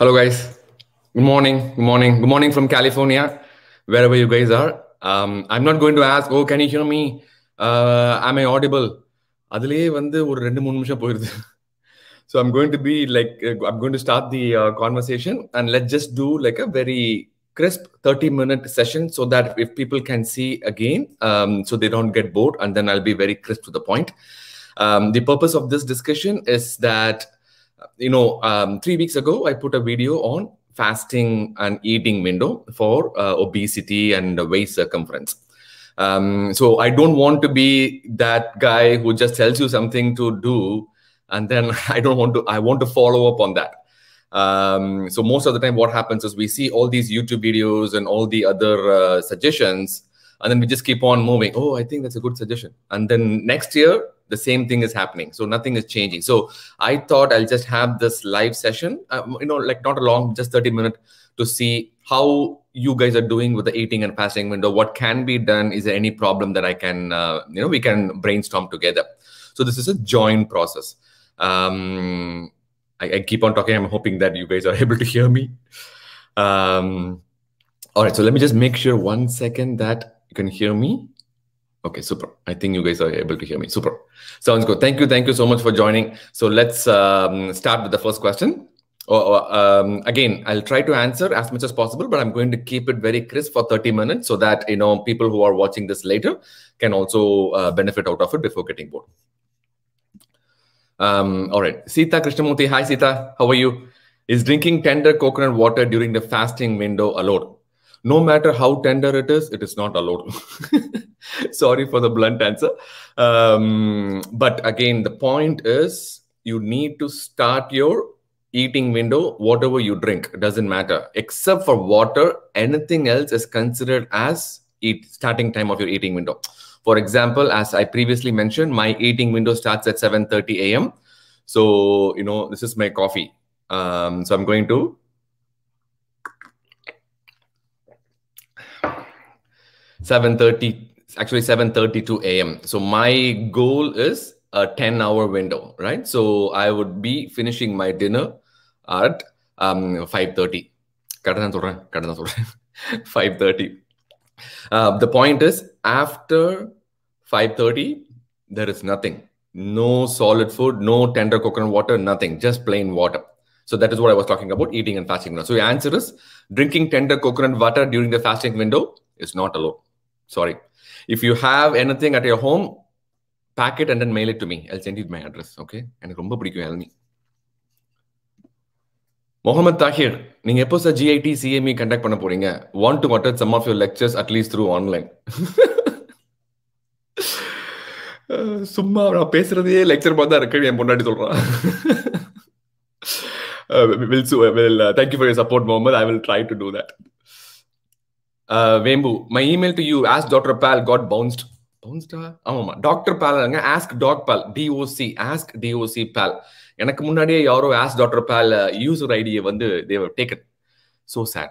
Hello, guys. Good morning. Good morning. Good morning from California, wherever you guys are. Um, I'm not going to ask, oh, can you hear me? Uh, am I audible? அதுலேயே வந்து ஒரு ரெண்டு மூணு நிமிஷம் போயிடுது so I'm going to be like I'm going to start the conversation and let just do like a very crisp 30 minute session so that if people can see again um, so they don't get bored and then i'll be very crisp to the point um, the purpose of this discussion is that you know, um, three weeks ago, I put a video on fasting and eating window for uh, obesity and waist circumference. Um, so I don't want to be that guy who just tells you something to do, and then I don't want to. I want to follow up on that. Um, so most of the time, what happens is we see all these YouTube videos and all the other uh, suggestions, and then we just keep on moving oh i think that's a good suggestion and then next year the same thing is happening so nothing is changing so i thought i'll just have this live session um, you know like not a long just 30 minute to see how you guys are doing with the eating and fasting window what can be done is there any problem that i can uh, you know we can brainstorm together so this is a joint process um, I, I, keep on talking i'm hoping that you guys are able to hear me um, all right so let me just make sure one second that you can hear me? Okay, super. I think you guys are able to hear me. Super. Sounds good. Thank you. Thank you so much for joining. So let's um, start with the first question. Oh, oh, um, again, I'll try to answer as much as possible, but I'm going to keep it very crisp for 30 minutes so that you know people who are watching this later can also uh, benefit out of it before getting bored. Um, all right, Sita Krishnamurti. Hi, Sita. How are you? Is drinking tender coconut water during the fasting window allowed? no matter how tender it is, it is not allowed. Sorry for the blunt answer. Um, but again, the point is you need to start your eating window, whatever you drink, doesn't matter. Except for water, anything else is considered as eat, starting time of your eating window. For example, as I previously mentioned, my eating window starts at 7.30 a.m. So, you know, this is my coffee. Um, so I'm going to 7.30, actually 7.32 a.m. So my goal is a 10 hour window, right? So I would be finishing my dinner at um, 5.30. Five thirty. Uh, the point is, after 5.30, there is nothing. No solid food, no tender coconut water, nothing. Just plain water. So that is what I was talking about, eating and fasting. So the answer is, drinking tender coconut water during the fasting window is not allowed. Sorry. If you have anything at your home, pack it and then mail it to me. I'll send you my எனக்கு ரொம்ப பிடிக்கும் இளநி முகமது தாஹிர் நீங்க எப்போ sir GIT CME conduct பண்ண போறீங்க want to அட்டட் some of your lectures at least through online சும்மா நான் பேசுறதே லெக்சர் மாதிரி தான் இருக்குன்னு என் பொண்டாட்டி சொல்றான் will thank you for your support Mohammed I will try to do that Uh, Vembu, my email to you, ask Dr. Pal, got bounced. Bounced? ஆமாம் டாக்டர் பால் அங்க ask doc Paul DOC ask DOC Paul எனக்கு முன்னாடியே யாரோ ask doctor Paul user they were taken. So sad.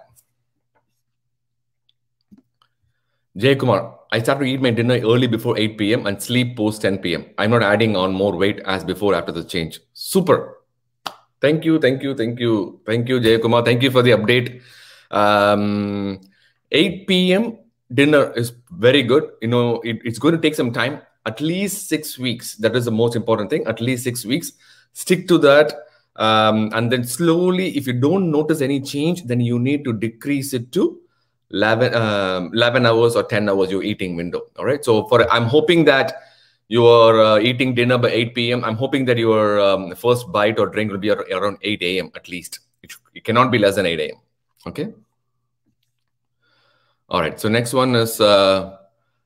Sad Kumar, I start to eat my dinner early before 8 p.m. and sleep post 10 p.m. I'm not adding on more weight as before after the change. Super. Thank you, thank you, thank you, thank you, Kumar. Thank you for the update. Um, 8 p.m. dinner is very good. You know, it, it's going to take some time, at least six weeks. That is the most important thing, at least six weeks. Stick to that. Um, and then slowly, if you don't notice any change, then you need to decrease it to 11, um, 11 hours or 10 hours your eating window. All right. So for I'm hoping that you are uh, eating dinner by 8 p.m. I'm hoping that your um, first bite or drink will be around 8 a.m. at least. It, it cannot be less than 8 a.m. Okay. All right. So next one is uh,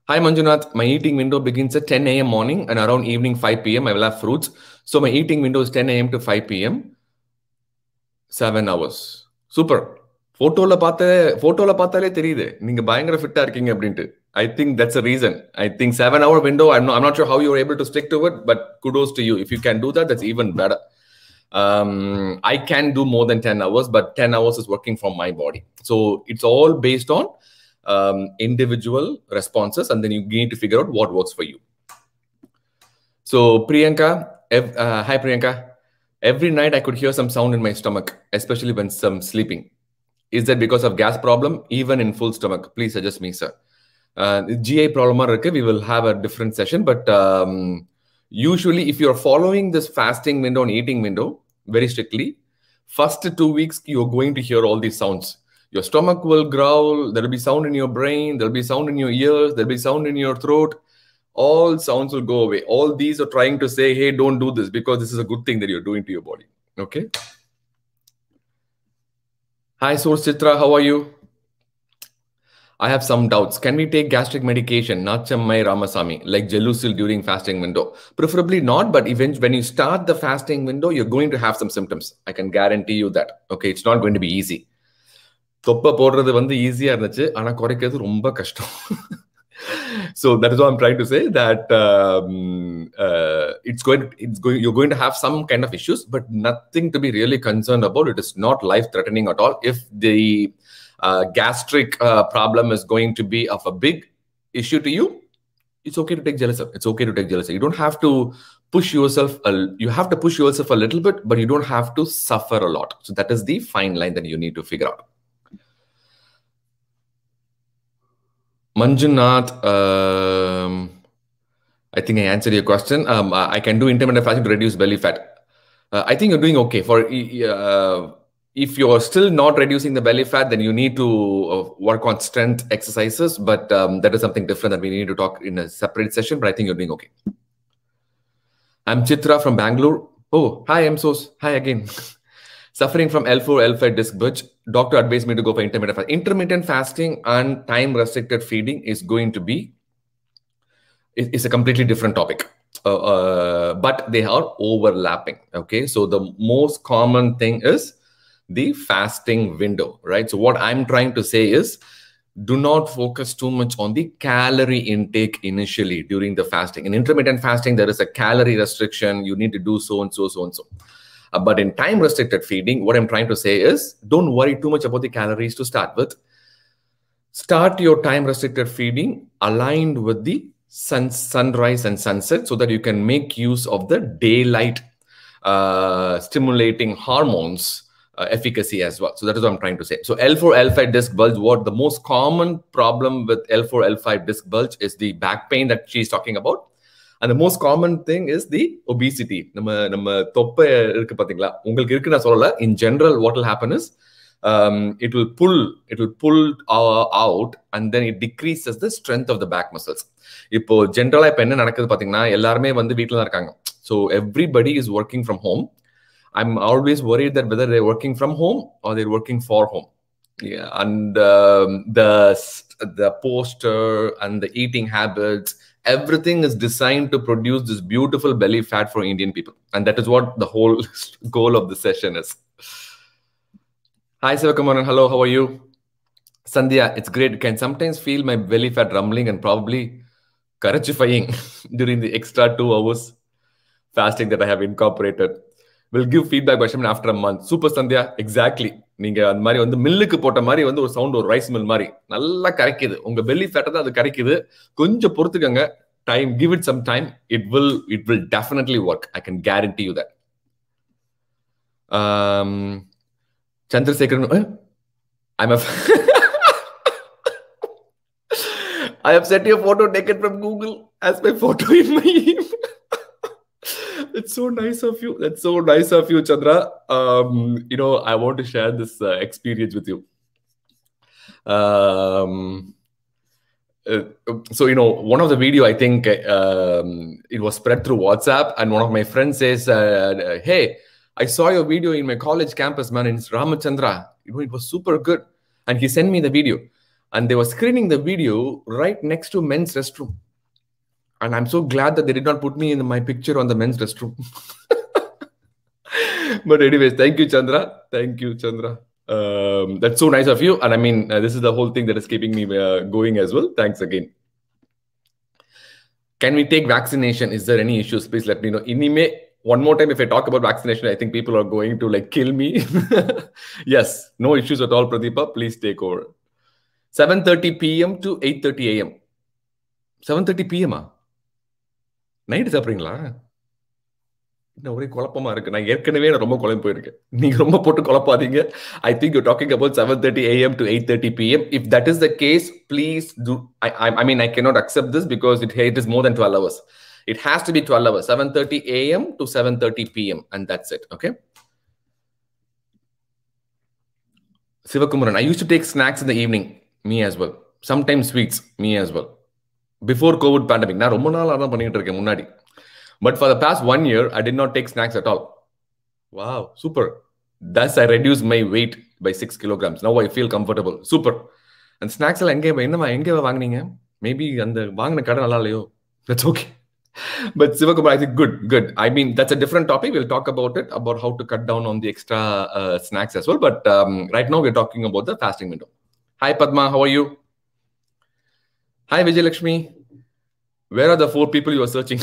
Hi Manjunath, my eating window begins at 10 a.m. morning and around evening 5 p.m. I will have fruits. So my eating window is 10 a.m. to 5 p.m. Seven hours. Super ஃபோட்டோவில் பார்த்த ஃபோட்டோவில் பார்த்தாலே தெரியுது நீங்கள் I think that's a reason. I think seven hour window. I'm not, window I'm I'm not sure how you're able to stick to to but kudos to you if you can do that that's even better um, I can do more than 10 hours, but 10 hours is working from my body. So it's all based on um, individual responses and then you need to figure out what works for you. So Priyanka, uh, hi Priyanka. Every night I could hear some sound in my stomach, especially when I'm sleeping. Is that because of gas problem? Even in full stomach, please suggest me, sir. Uh, GA problem, we will have a different session, but um, usually if you're following this fasting window and eating window very strictly, first two weeks you're going to hear all these sounds your stomach will growl there'll be sound in your brain there'll be sound in your ears there'll be sound in your throat all sounds will go away all these are trying to say hey don't do this because this is a good thing that you're doing to your body okay hi source chitra how are you i have some doubts can we take gastric medication nachammai ramasamy like gelusil during fasting window preferably not but even when you start the fasting window you're going to have some symptoms i can guarantee you that okay it's not going to be easy தொப்பை போடுறது வந்து ஈஸியாக இருந்துச்சு ஆனால் குறைக்கிறது ரொம்ப கஷ்டம் so that is I'm trying to say that it's going it's going you going to have some kind of issues but nothing to be really concern about it is not life threatening at all if the gastric problem is going to be of a big issue to you it's okay to take jealousy. It's okay to take jealousy. You don't have to push yourself. you have to push yourself a little bit, but you don't have to suffer a lot. So that is the fine line that you need to figure out. Manjunath, um, I think I answered your question. Um, I can do intermittent fasting to reduce belly fat. Uh, I think you're doing okay. For uh, if you're still not reducing the belly fat, then you need to uh, work on strength exercises. But um, that is something different that we need to talk in a separate session. But I think you're doing okay. I'm Chitra from Bangalore. Oh, hi, Sos. Hi again. suffering from L4, L5 disc bulge, doctor advised me to go for intermittent fasting. Intermittent fasting and time restricted feeding is going to be It's a completely different topic. Uh, uh, but they are overlapping. Okay, so the most common thing is the fasting window, right? So what I'm trying to say is do not focus too much on the calorie intake initially during the fasting. In intermittent fasting, there is a calorie restriction. You need to do so and so, so and so. Uh, but in time restricted feeding, what I'm trying to say is don't worry too much about the calories to start with. Start your time restricted feeding aligned with the sun, sunrise and sunset so that you can make use of the daylight uh, stimulating hormones uh, efficacy as well. So that is what I'm trying to say. So L4, L5 disc bulge, what the most common problem with L4, L5 disc bulge is the back pain that she's talking about. அந்த most common thing is the obesity நம்ம நம்ம தொப்பை இருக்கு பாத்தீங்களா உங்களுக்கு இருக்கு நான் சொல்லல in general what will happen is it will pull it will pull out and then it decreases the strength of the back muscles இப்போ ஜென்ரலா இப்போ என்ன நடக்குது பாத்தீங்கன்னா எல்லாருமே வந்து வீட்டில் தான் இருக்காங்க so everybody is working from home I am always worry that whether they're working from home or they're working for home and the posture and the eating habits everything is designed to produce this beautiful belly fat for Indian people. And that is what the whole goal of the session is. Hi, Sivakumaran. Hello, how are you? Sandhya, it's great. Can sometimes feel my belly fat rumbling and probably karachifying during the extra two hours fasting that I have incorporated. Will give feedback question after month super Sandhya exactly நீங்க அந்த மாதிரி வந்து மில்லுக்கு போட்ட மாதிரி வந்து ஒரு sound ஒரு ரைஸ் மில் மாதிரி நல்லா கரைக்குது உங்க பெல்லி ஃபேட்டை தான் அது கரைக்குது கொஞ்சம் பொறுத்துக்கங்க time give it some time it will it will definitely work I can guarantee you that Chandrasekaran I'm I have set your photo taken from Google as my photo in my email. That's so nice of you. That's so nice of you, Chandra. Um, you know, I want to share this uh, experience with you. Um, uh, so you know one of the video i think um, it was spread through whatsapp and one of my friends says uh, hey i saw your video in my college campus man It's ramachandra you know it was super good and he sent me the video and they were screening the video right next to men's restroom and I'm so glad that they did not put me in my picture on the men's restroom. but anyways, thank you, Chandra. Thank you, Chandra. Um, that's so nice of you. And I mean, uh, this is the whole thing that is keeping me uh, going as well. Thanks again. Can we take vaccination? Is there any issues? Please let me know. Inime, one more time, if I talk about vaccination, I think people are going to like kill me. yes, no issues at all, Pradeepa. Please take over. 7.30 p.m. to 8.30 a.m. 7.30 p.m. Huh? Ah? Night சாப்பிட்றீங்களா இன்னும் ஒரே குழப்பமா இருக்கு நான் ஏற்கனவே நான் ரொம்ப குழம்பு போயிருக்கேன் நீங்க ரொம்ப போட்டு குழப்பாதீங்க I think you talking about seven thirty AM to eight thirty PM if that is the case please do I mean I not accept this because it it is more than twelve hours it has to be twelve hours seven thirty AM to seven thirty PM and that's it okay Sivakumaran I use to take snacks in the evening me as well sometimes sweets me as well before COVID pandemic நான் ரொம்ப நாளாக தான் பண்ணிட்டு இருக்கேன் முன்னாடி but for the past one year I tend not take snacks at all wow super thus I reduce my weight by six kilograms now I feel comfortable super அந்த snacks எல்லாம் எங்கே என்னவா எங்கே வாங்கினீங்க மேபி அந்த வாங்கின கடை நல்லா இல்லையோ that's okay but Sivakumar I think good good I mean that's a different topic will talk about it about how to cut down on the extra snacks as well but right now we talking about the fasting window hi Padma how you Hi, Vijay Lakshmi, Where are the four people you are searching?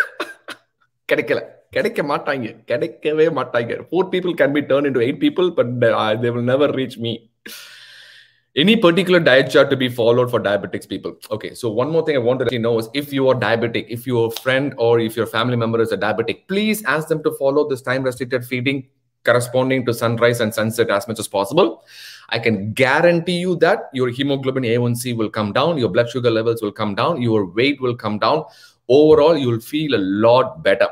கிடைக்கல கிடைக்க மாட்டாங்க கிடைக்கவே மாட்டாங்க four people can be turn into eight people but they will never reach me any particular diet chart to be followed for diabetics people okay so one more thing i wanted to know is if you are diabetic if your friend or if your family member is a diabetic please ask them to follow this time restricted feeding corresponding to sunrise and sunset as much as possible. I can guarantee you that your hemoglobin A1C will come down, your blood sugar levels will come down, your weight will come down. Overall, you'll feel a lot better.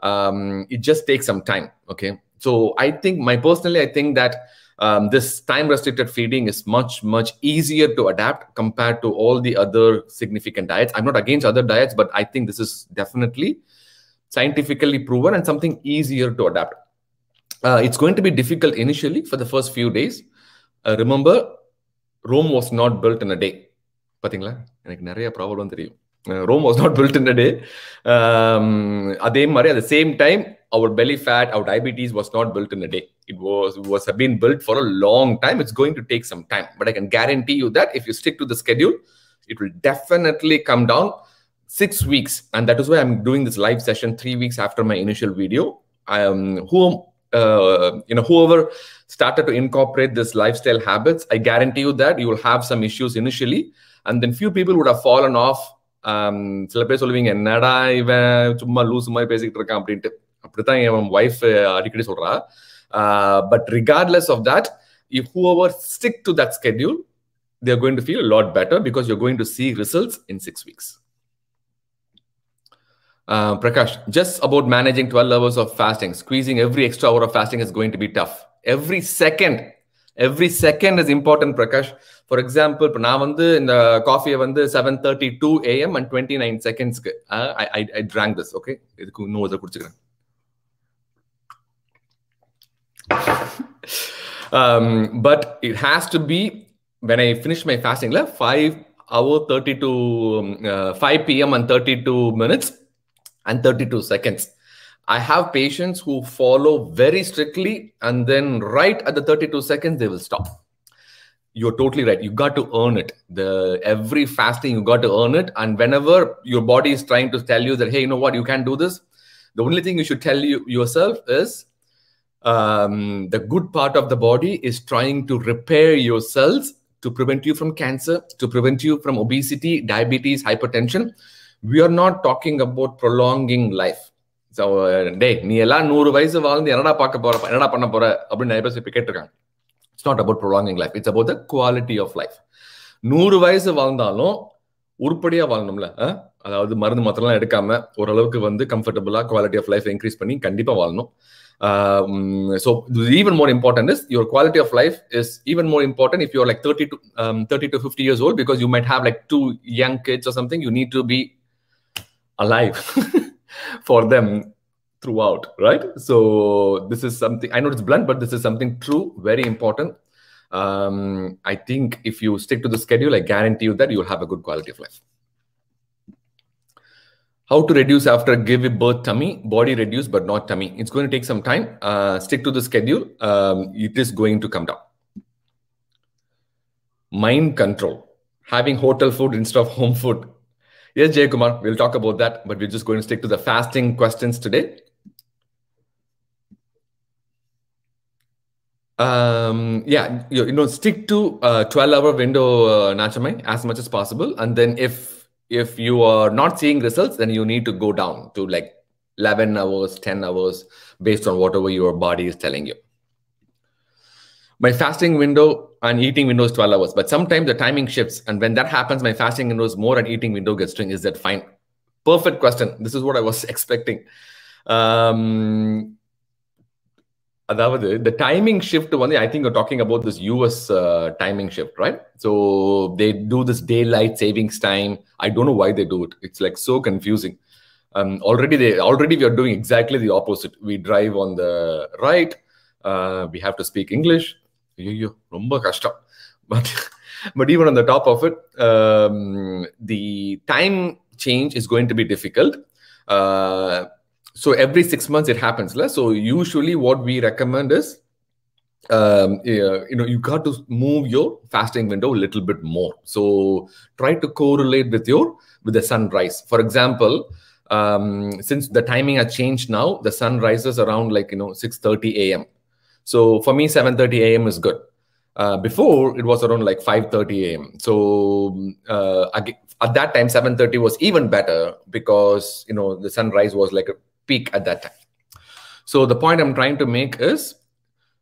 Um, it just takes some time. Okay. So I think my personally, I think that um, this time restricted feeding is much, much easier to adapt compared to all the other significant diets. I'm not against other diets, but I think this is definitely scientifically proven and something easier to adapt. Uh, it's going to be difficult initially for the first few days. Uh, remember, Rome was not built in a day பார்த்தீங்களா எனக்கு நிறைய problem தெரியும் Rome was not built in a day அதே மாதிரி at the same time our belly fat our diabetes was not built in a day it was was been built for a long time it's going to take some time but I can guarantee you that if you stick to the schedule it will definitely come down six weeks and that is why I'm doing this live session three weeks after my initial video I who uh, you know whoever started to incorporate this lifestyle habits i guarantee you that you will have some issues initially and then few people would have fallen off um, சில பேர் சொல்லுவீங்க என்னடா இவன் சும்மா loose மாதிரி பேசிக்கிட்டு இருக்கான் அப்படின்ட்டு அப்படித்தான் என் ஒய்ஃப் அடிக்கடி சொல்றா but regardless of that if whoever stick to that schedule they're going to feel a lot better because you're going to see results in six weeks uh, Prakash, just about managing 12 hours of fasting, squeezing every extra hour of fasting is going to be tough. Every second, every second is important, Prakash. For example, now the coffee, in the coffee, 7.32 a.m. and 29 seconds. I, I, I drank this, okay? No other question. but it has to be, when I finish my fasting, 5 hour 32, um, uh, 5 p.m. and 32 minutes, and 32 seconds. I have patients who follow very strictly, and then right at the 32 seconds, they will stop. You're totally right. You got to earn it. The every fasting, you got to earn it. And whenever your body is trying to tell you that, hey, you know what, you can't do this, the only thing you should tell you yourself is um, the good part of the body is trying to repair your cells to prevent you from cancer, to prevent you from obesity, diabetes, hypertension. We are not talking about prolonging life so டே நீ எல்லாம் நூறு வயசு வாழ்ந்து என்னடா பார்க்க போற என்னடா பண்ண போற அப்படின்னு நிறைய பேர் இப்போ கேட்டிருக்காங்க it's not about prolonging life it's about the quality of life நூறு வயசு வாழ்ந்தாலும் உருப்படியா வாழணும்ல அதாவது மருந்து மாத்திரம்லாம் எடுக்காம ஓரளவுக்கு வந்து கம்ஃபர்டபுளா குவாலிட்டி ஆஃப் லைஃப் இன்க்ரீஸ் பண்ணி கண்டிப்பா வாழணும் so even more important is your quality of life is even more important if you're like thirty to thirty to fifty years old because you might have like two young kids or something you need to be alive for them throughout, right? So this is something, I know it's blunt, but this is something true, very important. Um, I think if you stick to the schedule, I guarantee you that you'll have a good quality of life. How to reduce after give birth tummy, body reduce but not tummy. It's going to take some time. Uh, stick to the schedule. Um, it is going to come down. Mind control. Having hotel food instead of home food Yes, Jay Kumar, we'll talk about that, but we're just going to stick to the fasting questions today. Um, yeah, you, you, know, stick to uh, 12 hour window, uh, Nachamai, as much as possible. And then if if you are not seeing results, then you need to go down to like 11 hours, 10 hours, based on whatever your body is telling you my fasting window and eating window is 12 hours but sometimes the timing shifts and when that happens my fasting window is more and eating window gets string is that fine perfect question this is what i was expecting um அதாவது த timing shift வந்து I think talking about this US timing shift right so they do this daylight savings time I don't know why they do it it's like so confusing already they already we are doing exactly the opposite we drive on the right we have to speak English ஐயோ number கஷ்டம் பட் but even on the top of it, um, the time change is going to be difficult. Uh, so every six months it happens. Usually what we recommend is um, you know, you got to move your fasting window a little bit more. So try to correlate with your with the sunrise. For example, um, since the timing has changed now, the sun rises around like you know 6:30 a.m. So for me, 7:30 a.m. is good. Uh, before it was around like 5:30 a.m. So uh, at that time, 7:30 was even better because you know the sunrise was like a peak at that time. So the point I'm trying to make is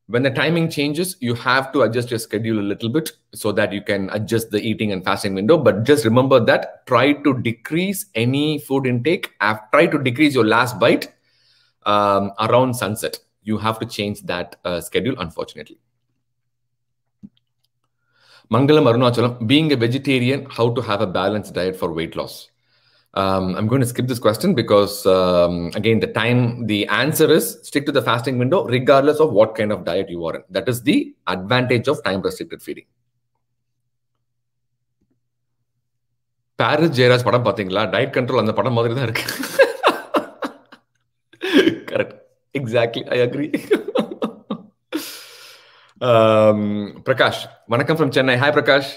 when the timing changes, you have to adjust your schedule a little bit so that you can adjust the eating and fasting window. But just remember that try to decrease any food intake. Try to decrease your last bite um, around sunset. you have to change that uh, schedule, unfortunately. Mangalam Arunachalam, being a vegetarian, how to have a balanced diet for weight loss? Um, I'm going to skip this question because, um, again, the time, the answer is stick to the fasting window regardless of what kind of diet you are in. That is the advantage of time restricted feeding. Parris Jeyaraj படம் பார்த்தீங்களா diet control அந்த படம் மாதிரி தான் இருக்கு Exactly, I agree. um, Prakash, வணக்கம் from Chennai. Hi, Prakash.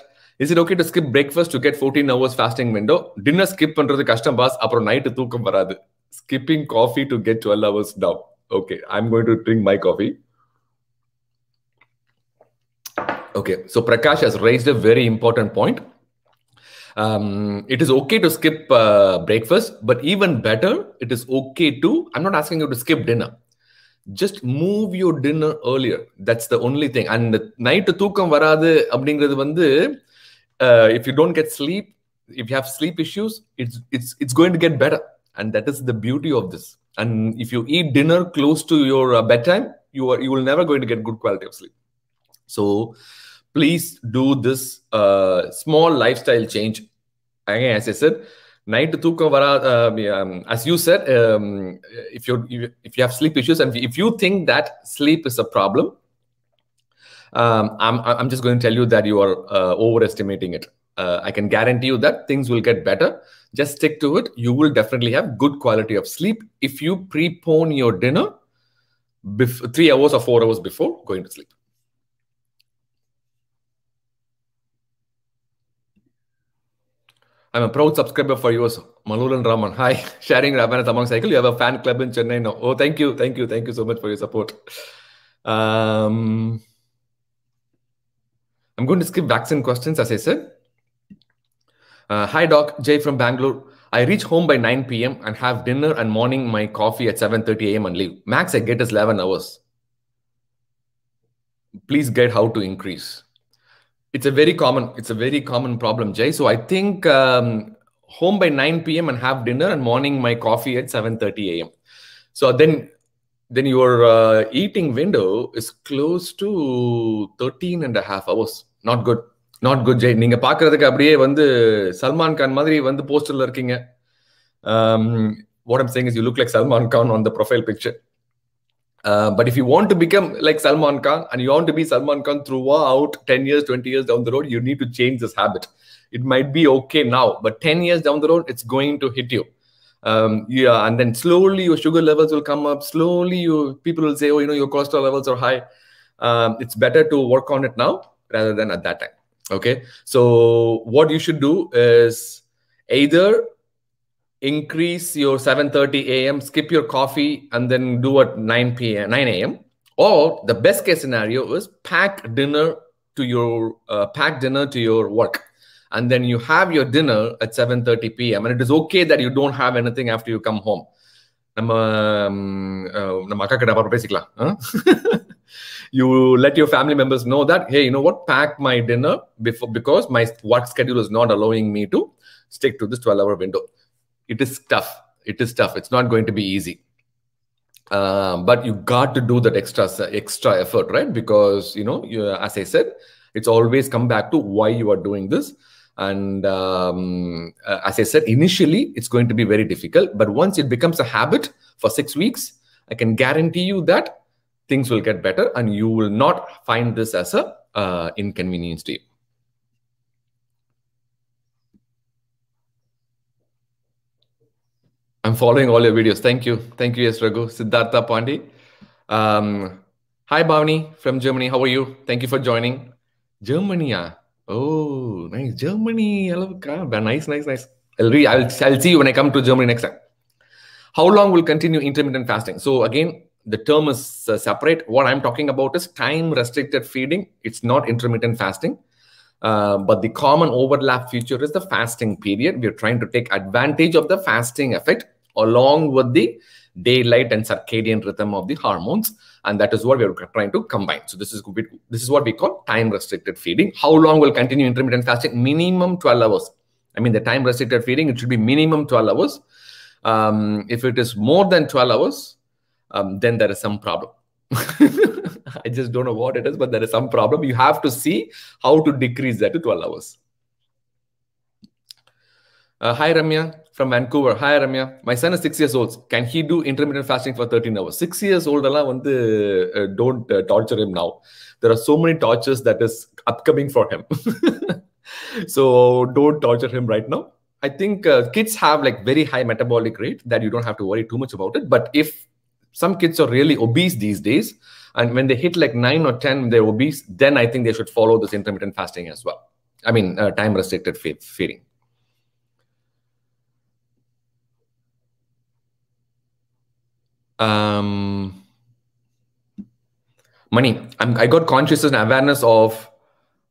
Is it okay to skip breakfast to get fourteen hours fasting window dinner skip பண்றது கஷ்டம் பாஸ் அப்புறம் நைட்டு தூக்கம் வராது skipping coffee to get twelve hours down okay I am going to drink my coffee okay so Prakash has raised a very important point um, it is okay to skip uh, breakfast, but even better, it is okay to. I'm not asking you to skip dinner just move your dinner earlier that's the only thing and the night to tukam varadu abdingradu vandu if you don't get sleep if you have sleep issues it's it's it's going to get better and that is the beauty of this and if you eat dinner close to your uh, bedtime you are you will never going to get good quality of sleep so please do this uh, small lifestyle change again as i said night to வரா as you said if you if you have sleep issues and if you think that sleep is a problem I'm, I'm just going to tell you that you are overestimating it I can guarantee you that things will get better just stick to it you will definitely have good quality of sleep if you prepone your dinner 3 hours or 4 hours before going to sleep I'm a proud subscriber for yours, Malulan Raman. Hi, sharing Ramanath among cycle. You have a fan club in Chennai now. Oh, thank you, thank you, thank you so much for your support. Um, I'm going to skip vaccine questions, as I said. Uh, hi, Doc. Jay from Bangalore. I reach home by 9 p.m. and have dinner and morning my coffee at 7.30 a.m. and leave. Max I get is 11 hours. Please guide how to increase. It's a very common, it's a very common problem, Jay. So I think um, home by 9 p.m. and have dinner, and morning my coffee at 7:30 a.m. So then, then your uh, eating window is close to 13 and a half hours. Not good. Not good Jai நீங்க பாக்குறதுக்கு அப்படியே வந்து சல்மான் கான் மாதிரி வந்து போஸ்டர்ல இருக்கீங்க um, I'm saying is, you look like Salman Khan on the profile picture. Uh, but if you want to become like Salman Khan and you want to be Salman Khan throughout 10 years, 20 years down the road, you need to change this habit. It might be okay now, but 10 years down the road, it's going to hit you. Um, yeah, and then slowly your sugar levels will come up. Slowly, you people will say, "Oh, you know, your cholesterol levels are high." Um, it's better to work on it now rather than at that time. Okay, so what you should do is either increase your 7:30 a.m., skip your coffee, and then do at 9 p.m. 9 a.m. Or the best case scenario is pack dinner to your uh, pack dinner to your work, and then you have your dinner at 7:30 p.m. And it is okay that you don't have anything after you come home. Um, uh, you let your family members know that hey you know what pack my dinner before because my back schedule is not allowing me to stick to this 12 hour window it is tough it is tough it's not going to be easy uh, but you got to do that extra extra effort right because you know you, as i said it's always come back to why you are doing this and um, uh, as i said initially it's going to be very difficult but once it becomes a habit for 6 weeks i can guarantee you that things will get better and you will not find this as a uh, inconvenience to you I'm following all your videos. Thank you. Thank you, yes, Raghu. Siddhartha Pandey. Um, hi, Bhavani from Germany. How are you? Thank you for joining. Germany, yeah. Oh, nice. Germany. I love Nice, nice, nice. I'll, I'll, I'll see you when I come to Germany next time. How long will continue intermittent fasting? So, again, the term is uh, separate. What I'm talking about is time restricted feeding. It's not intermittent fasting. Uh, but the common overlap feature is the fasting period. We're trying to take advantage of the fasting effect along with the daylight and circadian rhythm of the hormones and that is what we are trying to combine so this is this is what we call time restricted feeding how long will continue intermittent fasting minimum 12 hours i mean the time restricted feeding it should be minimum 12 hours um, if it is more than 12 hours um, then there is some problem i just don't know what it is but there is some problem you have to see how to decrease that to 12 hours uh, hi, Ramya from Vancouver. Hi, Ramya. My son is six years old. Can he do intermittent fasting for 13 hours? Six years old, uh, don't uh, torture him now. There are so many tortures that is upcoming for him. so don't torture him right now. I think uh, kids have like very high metabolic rate that you don't have to worry too much about it. But if some kids are really obese these days, and when they hit like nine or 10, they're obese, then I think they should follow this intermittent fasting as well. I mean, uh, time restricted feeding. um, money. I'm, i got consciousness and awareness of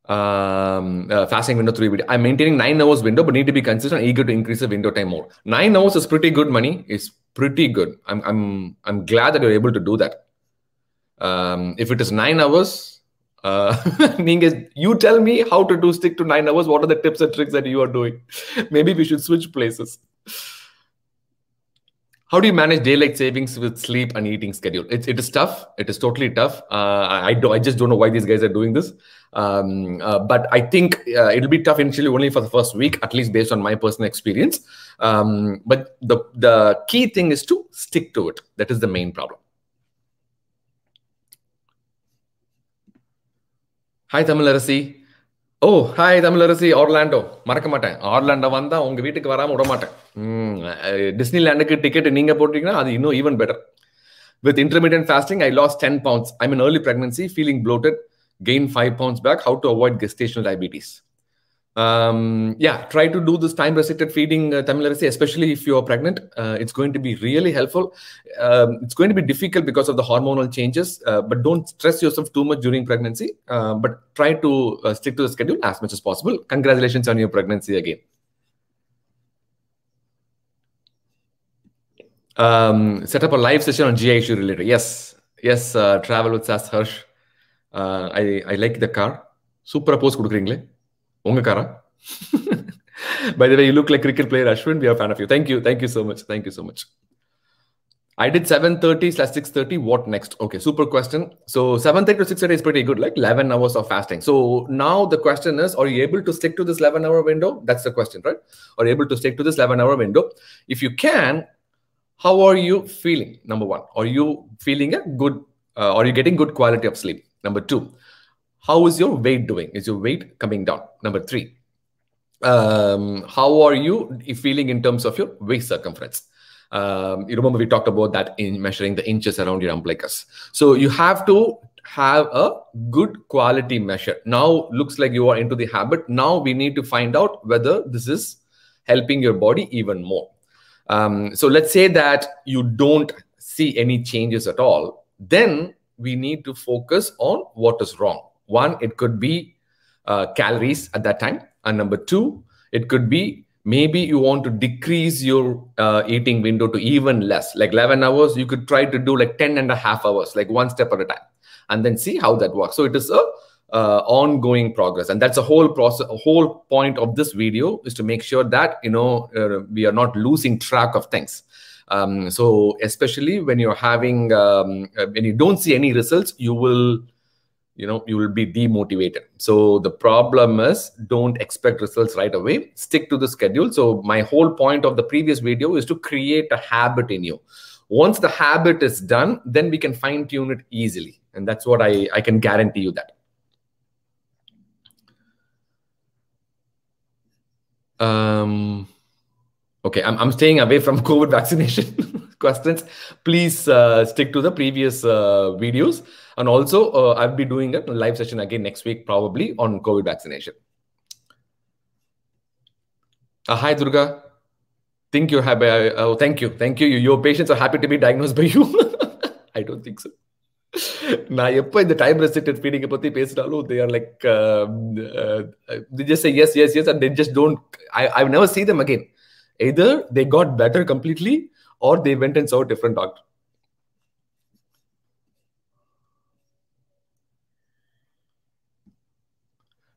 um, uh, fasting window three. I'm maintaining nine hours window, but need to be consistent eager to increase the window time more. Nine hours is pretty good money. It's pretty good. I'm, I'm, I'm glad that you're able to do that. Um, if it is nine hours, uh, you tell me how to do stick to nine hours. What are the tips and tricks that you are doing? Maybe we should switch places how do you manage daylight savings with sleep and eating schedule? It, it is tough. It is totally tough. Uh, I do, I just don't know why these guys are doing this. Um, uh, but I think uh, it'll be tough initially only for the first week, at least based on my personal experience. Um, but the the key thing is to stick to it. That is the main problem. Hi, Tamil Arasi. Oh hi Tamilarasi Orlando மறக்க மாட்டேன் Orlando வந்தா உங்க வீட்டுக்கு வராமல் விட மாட்டேன் Disney லேண்டுக்கு ticket நீங்க போட்டீங்கன்னா அது இன்னும் even better with intermittent fasting I lost ten pounds I mean early pregnancy feeling bloated gain five pounds back how to avoid gestational diabetes um, yeah, try to do this time restricted feeding uh, Tamil RSA, especially if you are pregnant. Uh, it's going to be really helpful. Um, it's going to be difficult because of the hormonal changes, uh, but don't stress yourself too much during pregnancy. Uh, but try to uh, stick to the schedule as much as possible. Congratulations on your pregnancy again. Um, set up a live session on GI issue related. Yes, yes, uh, travel with SAS Harsh. Uh, I, I like the car. Supra pose. Ongakara. By the way, you look like cricket player Ashwin. We are a fan of you. Thank you. Thank you so much. Thank you so much. I did 7.30 slash 6.30. What next? Okay, super question. So 7.30 to 6.30 is pretty good, like 11 hours of fasting. So now the question is, are you able to stick to this 11 hour window? That's the question, right? Are you able to stick to this 11 hour window? If you can, how are you feeling? Number one, are you feeling a good, uh, are you getting good quality of sleep? Number two, how is your weight doing? Is your weight coming down? Number three, um, how are you feeling in terms of your waist circumference? Um, you remember we talked about that in measuring the inches around your umbilicus. So you have to have a good quality measure. Now looks like you are into the habit. Now we need to find out whether this is helping your body even more. Um, so let's say that you don't see any changes at all. Then we need to focus on what is wrong one, it could be uh, calories at that time. And number two, it could be maybe you want to decrease your uh, eating window to even less, like 11 hours. You could try to do like 10 and a half hours, like one step at a time, and then see how that works. So it is a uh, ongoing progress and that's a whole process a whole point of this video is to make sure that you know uh, we are not losing track of things um, so especially when you're having um, uh, when you don't see any results you will you know you will be demotivated so the problem is don't expect results right away stick to the schedule so my whole point of the previous video is to create a habit in you once the habit is done then we can fine tune it easily and that's what i i can guarantee you that um okay i'm, I'm staying away from covid vaccination questions please uh, stick to the previous uh, videos and also, uh, I'll be doing a live session again next week, probably on COVID vaccination. Uh, hi, Durga. Thank you. Oh, thank you. Thank you. Your patients are happy to be diagnosed by you. I don't think so. Now, the time restricted feeding, they are like, um, uh, they just say yes, yes, yes, and they just don't. I, I've never see them again. Either they got better completely or they went and saw a different doctor.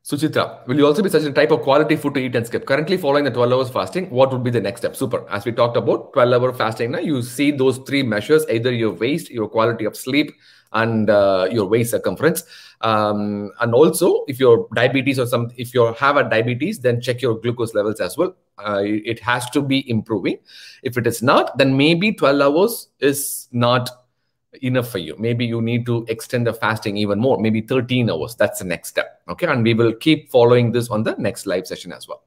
Suchitra, will you also be such a type of quality food to eat and skip? Currently following the 12 hours fasting, what would be the next step? Super. As we talked about 12 hour fasting, now you see those three measures, either your waist, your quality of sleep, and uh, your waist circumference. Um, and also, if your diabetes or some, if you have a diabetes, then check your glucose levels as well. Uh, it has to be improving. If it is not, then maybe 12 hours is not enough for you. Maybe you need to extend the fasting even more, maybe 13 hours. That's the next step. Okay. And we will keep following this on the next live session as well.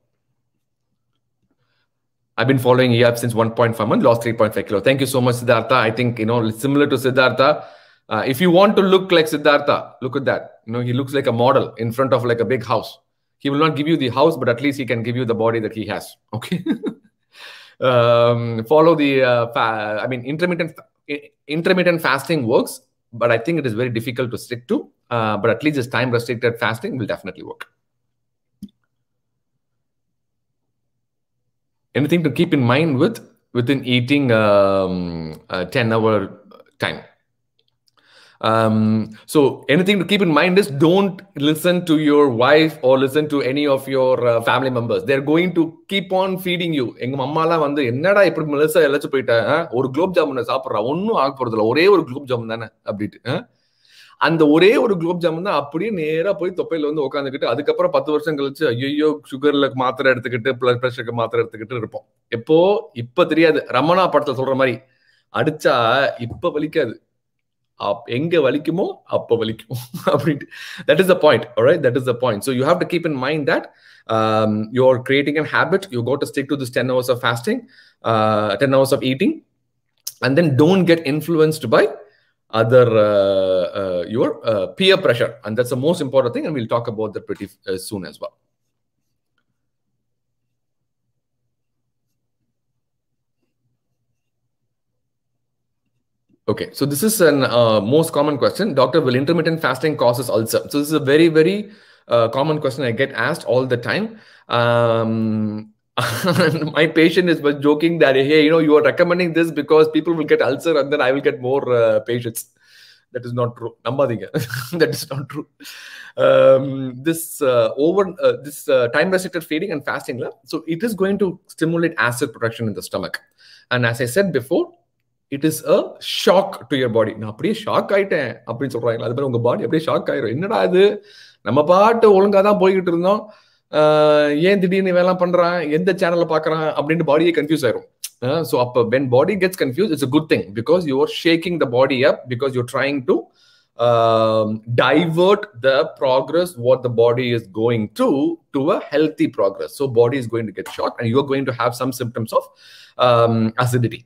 I've been following up since 1.5 months, lost 3.5 kilo. Thank you so much, Siddhartha. I think, you know, similar to Siddhartha, uh, if you want to look like Siddhartha, look at that. You know, he looks like a model in front of like a big house. He will not give you the house, but at least he can give you the body that he has. Okay. um, follow the, uh, I mean, intermittent intermittent fasting works, but I think it is very difficult to stick to. Uh, but at least this time restricted fasting will definitely work. Anything to keep in mind with within eating um, a 10 hour time. Um, so anything to keep in mind is don't listen to your wife or listen to any of your uh, family members. They're going to keep on feeding you. எங்க மம்மாலாம் வந்து என்னடா இப்படி மெலிசா இழைச்சு போயிட்டேன் ஒரு குலோப் ஜாமுன் சாப்பிட்றா ஒன்றும் ஆக இல்லை ஒரே ஒரு குலோப் ஜாமுன் தானே அப்படின்ட்டு அந்த ஒரே ஒரு குலோப் ஜாமுன் தான் அப்படியே நேராக போய் தொப்பையில் வந்து உட்காந்துக்கிட்டு அதுக்கப்புறம் பத்து வருஷம் கழிச்சு ஐயோ சுகரில் மாத்திரை எடுத்துக்கிட்டு பிளட் ப்ரெஷருக்கு மாத்திரை எடுத்துக்கிட்டு இருப்போம் எப்போ இப்போ தெரியாது ரமணா படத்தில் சொல்ற மாதிரி அடிச்சா இப்போ வலிக்காது அப் எங்க வலிக்குமோ அப்போ வலிக்கும் அப்படின்ட்டு that is the point right that is the point so you have to keep in mind that you are creating an habit you go to stick to this ten hours of fasting ten hours of eating and then don't get influenced by other uh, uh, your uh, peer pressure and that's the most important thing and we'll talk about that pretty soon as well Okay, so this is an uh, most common question. Doctor, will intermittent fasting causes ulcer? So this is a very, very uh, common question I get asked all the time. Um, my patient is joking that, hey, you know, you are recommending this because people will get ulcer and then I will get more uh, patients. That is not true. that is not true. Um, this uh, over uh, this uh, time restricted feeding and fasting, so it is going to stimulate acid production in the stomach. And as I said before, it is a shock to your body நான் அப்படியே shock ஆயிட்டேன் அப்படின்னு சொல்றாங்களா அது மாதிரி உங்க பாடி அப்படியே shock ஆயிரும் என்னடா அது நம்ம பாட்டு ஒழுங்கா தான் போய்கிட்டு இருந்தோம் ஏன் திடீர்னு வேலாம் பண்றான் எந்த சேனல்ல பாக்குறான் அப்படின்னு பாடியே கன்ஃபியூஸ் ஆயிரும் ஸோ அப்போ when body gets confuse it's a good thing because you are shaking the body up because you trying to divert the progress what the body is going through to a healthy progress so body is going to get shocked and you're going to have some symptoms of um, acidity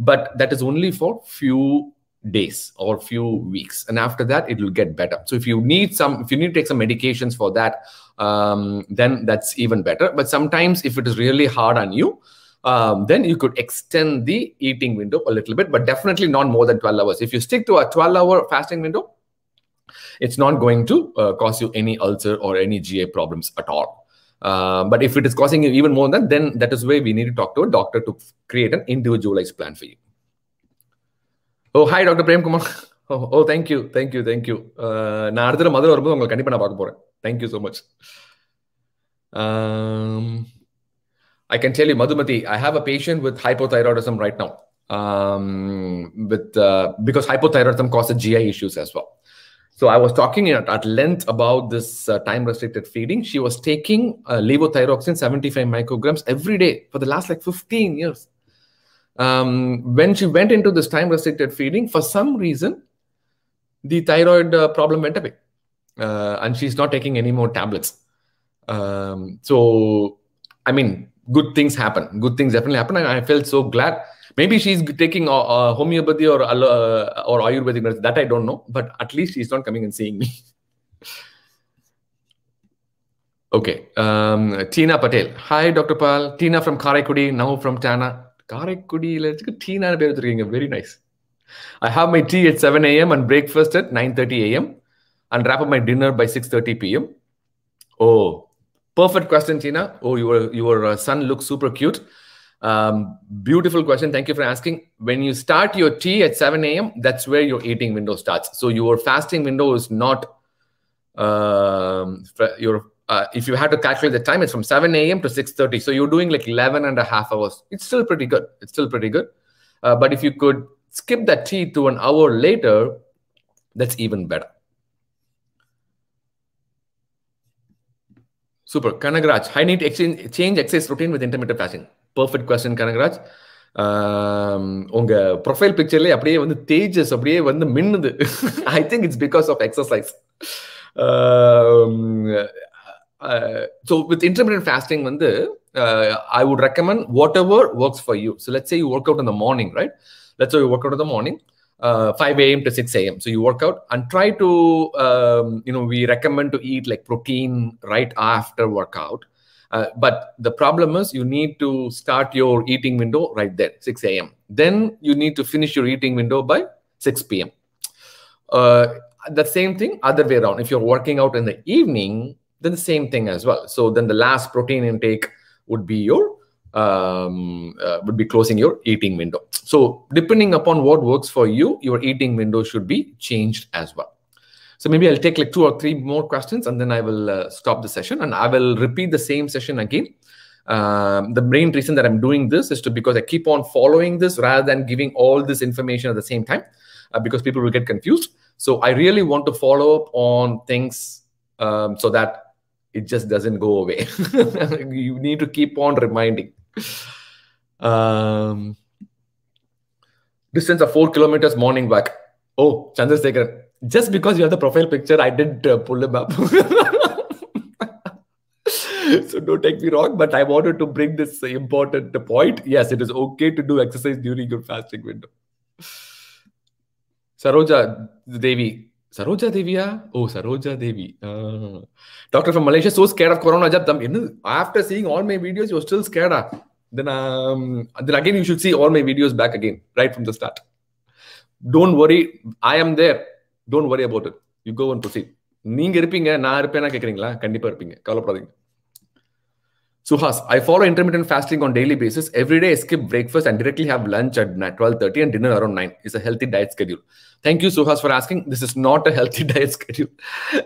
but that is only for few days or few weeks and after that it will get better so if you need some if you need to take some medications for that um, then that's even better but sometimes if it is really hard on you um, then you could extend the eating window a little bit but definitely not more than 12 hours if you stick to a 12 hour fasting window it's not going to uh, cause you any ulcer or any ga problems at all uh, but if it is causing you even more than that, then that is where we need to talk to a doctor to create an individualized plan for you. Oh, hi, Dr. Prem Kumar. Oh, oh thank you, thank you, thank you. Uh, நான் அடுத்த மதுரை வரும்போது உங்களை கண்டிப்பாக நான் பார்க்க you thank you so um, I I can tell you Madhumathi I have um, with uh, because hypothyroidism causes GI issues as well. So I was talking at, at length about this uh, time-restricted feeding. She was taking uh, levothyroxine 75 micrograms every day for the last like 15 years. Um, when she went into this time-restricted feeding, for some reason, the thyroid uh, problem went away. Uh, and she's not taking any more tablets. Um, so, I mean, good things happen. Good things definitely happen. And I felt so glad Maybe she's taking uh, uh homeopathy or uh, uh, or Ayurvedic medicine. That I don't know, but at least she's not coming and seeing me. okay, um, Tina Patel. Hi, Dr. Pal. Tina from Karaikudi, now from Tana. Karaikudi, Tina very nice. I have my tea at 7 a.m. and breakfast at 9.30 a.m. and wrap up my dinner by 6.30 p.m. Oh, perfect question, Tina. Oh, your, your uh, son looks super cute. Um, beautiful question. Thank you for asking. When you start your tea at 7 a.m., that's where your eating window starts. So your fasting window is not um, your. Uh, if you had to calculate the time, it's from 7 a.m. to 6.30. So you're doing like 11 and a half hours. It's still pretty good. It's still pretty good. Uh, but if you could skip that tea to an hour later, that's even better. Super. Kanagraj, I need to exchange, change exercise routine with intermittent fasting. Perfect question Kanagaraj உங்க profile பிக்சர்லயே அப்படியே வந்து தேஜஸ் அப்படியே வந்து மின்னுது I think it's because of exercise so with intermediate fasting வந்து I would recommend whatever works for you so let's say you work out இந்த morning right let's you work out இந்த morning Uh, 5 a.m. to 6 a.m. So you work out and try to, um, you know, we recommend to eat like protein right after workout. Uh, but the problem is you need to start your eating window right there, 6 a.m. Then you need to finish your eating window by 6 p.m. Uh, the same thing, other way around. If you're working out in the evening, then the same thing as well. So then the last protein intake would be your um, uh, would be closing your eating window. So depending upon what works for you, your eating window should be changed as well. So maybe I'll take like two or three more questions and then I will uh, stop the session and I will repeat the same session again. Um, the main reason that I'm doing this is to because I keep on following this rather than giving all this information at the same time uh, because people will get confused. So I really want to follow up on things um, so that it just doesn't go away. you need to keep on reminding. Um, distance of four kilometers morning walk. Oh, Chandrasekhar, just because you have the profile picture, I didn't uh, pull him up. so don't take me wrong, but I wanted to bring this important point. Yes, it is okay to do exercise during your fasting window. Saroja Devi. Saroja Deviya? Oh, Saroja Devi. Uh, doctor from Malaysia, so scared of corona. Jab, after seeing all my videos, you're still scared. Huh? Ah. Then, um, then again, you should see all my videos back again, right from the start. Don't worry, I am there. Don't worry about it. You go proceed நீங்க இருப்பீங்க நான் இருப்பேனா கேட்குறீங்களா கண்டிப்பா இருப்பீங்க I follow intermittent fasting on daily basis. Every day skip breakfast and directly have lunch at 12.30 and dinner around 9. It's a healthy diet schedule. Thank you, Suhas, for asking. This is not a healthy diet schedule.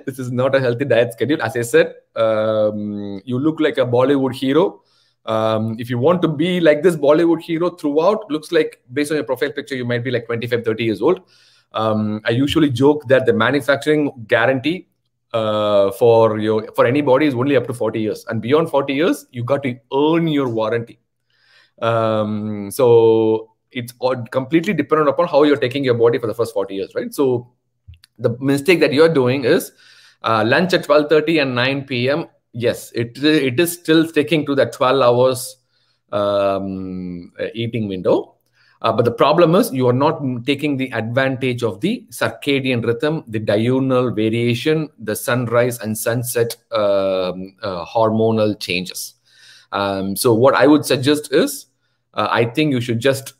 this is not a healthy diet schedule. As I said, um, you look like a Bollywood hero. Um, if you want to be like this Bollywood hero throughout, looks like based on your profile picture, you might be like 25, 30 years old um, I usually joke that the manufacturing guarantee uh, for your for anybody is only up to 40 years, and beyond 40 years, you got to earn your warranty. Um, so it's completely dependent upon how you're taking your body for the first 40 years, right? So the mistake that you're doing is uh, lunch at 12:30 and 9 p.m. Yes, it it is still sticking to that 12 hours um, eating window uh, but the problem is you are not taking the advantage of the circadian rhythm, the diurnal variation, the sunrise and sunset um, uh, hormonal changes. Um, so what I would suggest is, uh, I think you should just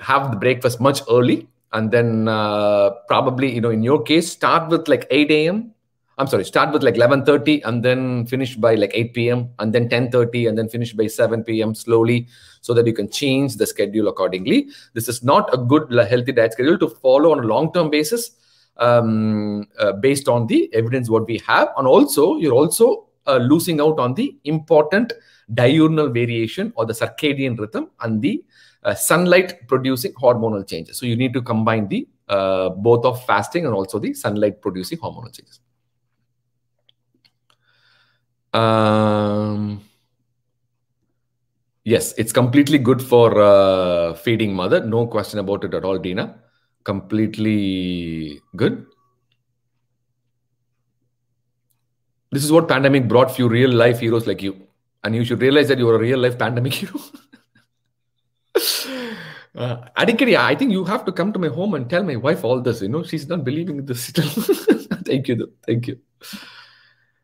have the breakfast much early and then uh, probably, you know, in your case, start with like 8 a.m. I'm sorry, start with like 11:30 and then finish by like 8 p.m. and then 10:30 and then finish by 7 p.m. slowly so that you can change the schedule accordingly. This is not a good healthy diet schedule to follow on a long-term basis um, uh, based on the evidence what we have and also you're also uh, losing out on the important diurnal variation or the circadian rhythm and the uh, sunlight producing hormonal changes. So you need to combine the uh, both of fasting and also the sunlight producing hormonal changes. Um, yes, it's completely good for uh, feeding mother. No question about it at all, Dina. Completely good. This is what pandemic brought few real life heroes like you. And you should realize that you're a real life pandemic hero. uh, Adikari, I think you have to come to my home and tell my wife all this. You know, she's not believing this. Thank you, though. Thank you.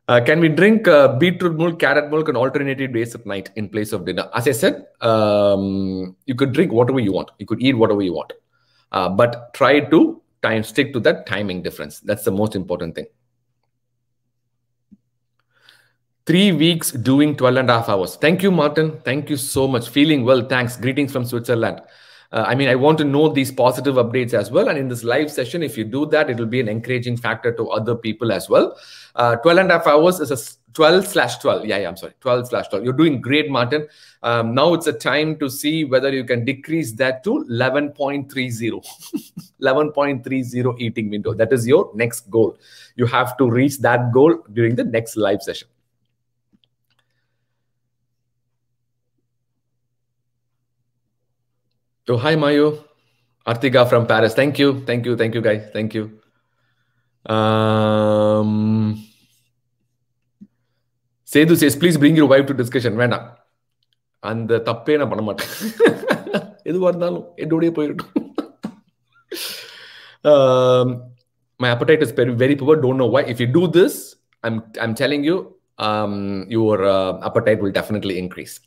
Uh, can we drink uh, beetroot milk, carrot milk, and alternative days at night in place of dinner? As I said, um, you could drink whatever you want. You could eat whatever you want. Uh, but try to time stick to that timing difference. That's the most important thing. Three weeks doing 12 and a half hours. Thank you, Martin. Thank you so much. Feeling well. Thanks. Greetings from Switzerland uh, I mean, I want to know these positive updates as well. And in this live session, if you do that, it will be an encouraging factor to other people as well. Uh, 12 and a half hours is a 12 slash 12. Yeah, yeah, I'm sorry. 12 slash 12. You're doing great, Martin. Um, now it's a time to see whether you can decrease that to 11.30. 11.30 eating window. That is your next goal. You have to reach that goal during the next live session. So hi Mayu, Artiga from Paris. Thank you, thank you, thank you guys, thank you. Um, Sedu says, please bring your wife to discussion. Vena. And the tappe na panna matta. Edu varnalu, edudiye my appetite is very, very poor. Don't know why. If you do this, I'm, I'm telling you, um, your uh, appetite will definitely increase.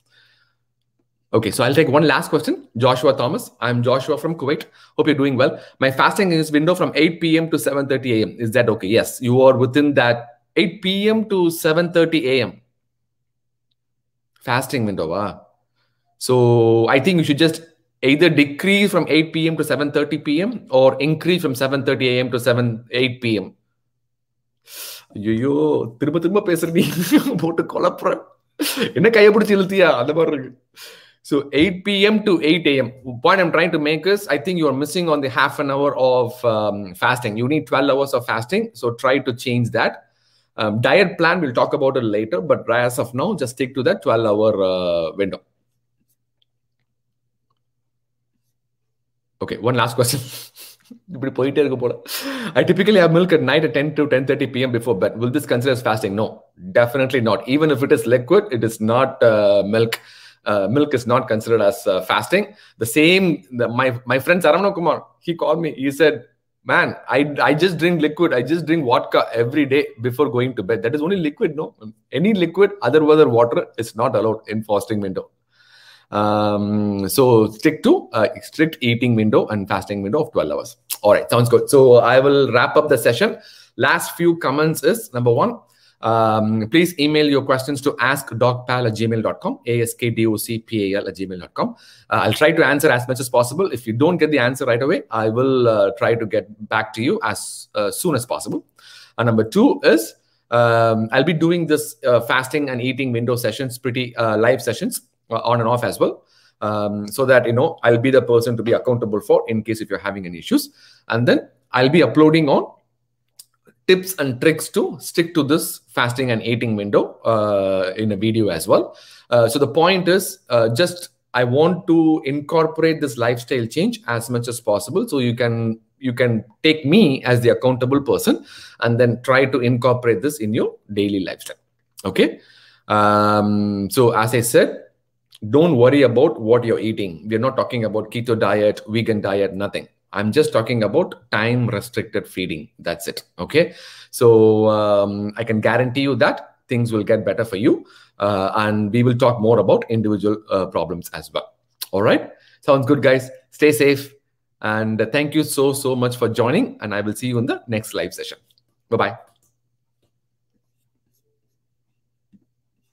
Okay, so I'll take one last question. Joshua Thomas. I'm Joshua from Kuwait. Hope you're doing well. My fasting is window from 8 p.m. to 7.30 a.m. Is that okay? Yes, you are within that 8 p.m. to 7.30 a.m. Fasting window. Ah. So I think you should just either decrease from 8 p.m. to 7.30 p.m. or increase from 7.30 a.m. to 7, 8 p.m. ஐயோ திரும்ப திரும்ப பேசுறீங்க போட்டு குழப்புறேன் என்ன கையை பிடிச்சி இழுத்தியா அந்த மாதிரி இருக்கு so 8 p.m. to 8 a.m. Point I'm trying to make is I think you're missing on the half an hour of um, fasting. You need 12 hours of fasting. So try to change that. Um, diet plan, we'll talk about it later. But as of now, just stick to that 12 hour uh, window. Okay, one last question. I typically have milk at night at 10 to 10.30 p.m. before bed. Will this consider as fasting? No, definitely not. Even if it is liquid, it is not it uh, is uh, milk is not considered as uh, fasting. The same, the, my my friend Saravana Kumar, he called me. He said, "Man, I I just drink liquid. I just drink vodka every day before going to bed. That is only liquid. No, any liquid other than water is not allowed in fasting window. Um, so stick to uh, strict eating window and fasting window of 12 hours. All right, sounds good. So I will wrap up the session. Last few comments is number one um, please email your questions to askdocpal at gmail.com, askdocpal at gmail.com. Uh, I'll try to answer as much as possible. If you don't get the answer right away, I will uh, try to get back to you as uh, soon as possible. And uh, number two is um, I'll be doing this uh, fasting and eating window sessions, pretty uh, live sessions on and off as well. Um, so that you know I'll be the person to be accountable for in case if you're having any issues. And then I'll be uploading on tips and tricks to stick to this fasting and eating window uh, in a video as well. Uh, so the point is uh, just I want to incorporate this lifestyle change as much as possible so you can you can take me as the accountable person and then try to incorporate this in your daily lifestyle. Okay. Um, so as I said, don't worry about what you're eating. We're not talking about keto diet, vegan diet, nothing. I'm just talking about time restricted feeding. That's it. Okay. So um, I can guarantee you that things will get better for you. Uh, and we will talk more about individual uh, problems as well. All right. Sounds good, guys. Stay safe. And thank you so, so much for joining. And I will see you in the next live session. Bye bye.